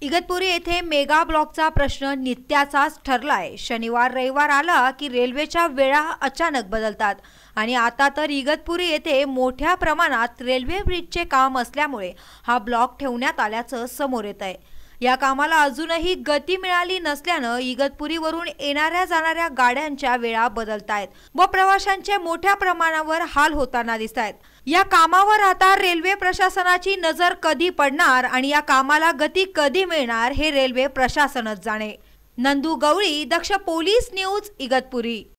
इगतपुरी येथे मेगा ब्लॉकचा प्रश्न नित्याचाच ठरलाय शनिवार रविवार आला की रेल्वेच्या वेळा अचानक बदलतात आणि आता तर इगतपुरी येथे मोठ्या प्रमाणात रेल्वे ब्रिजचे काम असल्यामुळे हा ब्लॉक ठेवण्यात आल्याचं समोर येत आहे या कामाला अजूनही गती मिळाली नसल्यानं इगतपुरीवरून येणाऱ्या जाणाऱ्या गाड्यांच्या वेळा आहेत व प्रवाशांचे मोठ्या प्रमाणावर हाल होताना दिसत आहेत या कामावर आता रेल्वे प्रशासनाची नजर कधी पडणार आणि या कामाला गती कधी मिळणार हे रेल्वे प्रशासनच जाणे नंदू गवळी दक्ष पोलीस न्यूज इगतपुरी